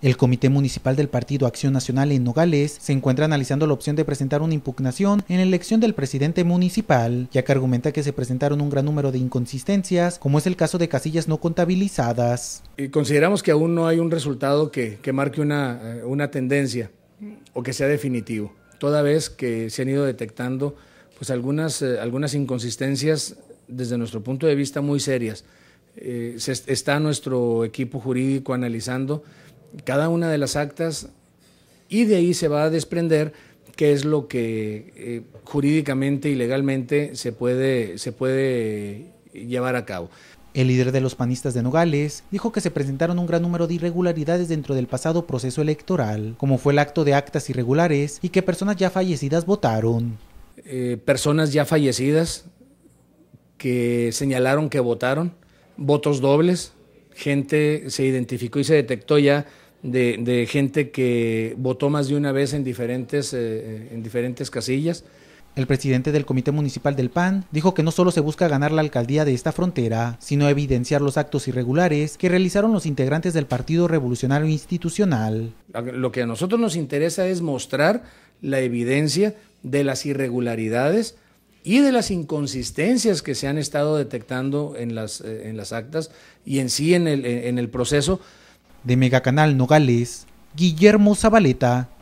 El Comité Municipal del Partido Acción Nacional en Nogales se encuentra analizando la opción de presentar una impugnación en la elección del presidente municipal, ya que argumenta que se presentaron un gran número de inconsistencias, como es el caso de casillas no contabilizadas. consideramos que aún no hay un resultado que, marque una, eh, una, tendencia o que sea definitivo, toda vez que se han ido detectando pues, algunas, eh, algunas inconsistencias desde nuestro punto de vista muy serias. Eh, está nuestro equipo jurídico analizando cada una de las actas y de ahí se va a desprender qué es lo que eh, jurídicamente y legalmente se puede, se puede llevar a cabo. El líder de los panistas de Nogales dijo que se presentaron un gran número de irregularidades dentro del pasado proceso electoral, como fue el acto de actas irregulares y que personas ya fallecidas votaron. Eh, personas ya fallecidas que señalaron que votaron, votos dobles, gente se identificó y se detectó ya de, gente que votó más de una vez en diferentes, eh, eh, en diferentes casillas. El presidente del Comité Municipal del PAN dijo que no solo se busca ganar la alcaldía de esta frontera, sino evidenciar los actos irregulares que realizaron los integrantes del Partido Revolucionario Institucional. Lo que a nosotros nos interesa es mostrar la evidencia de las irregularidades y de las inconsistencias que se han estado detectando en las, eh, en las actas y en sí en el, en el proceso. De Megacanal Nogales, Guillermo Zabaleta,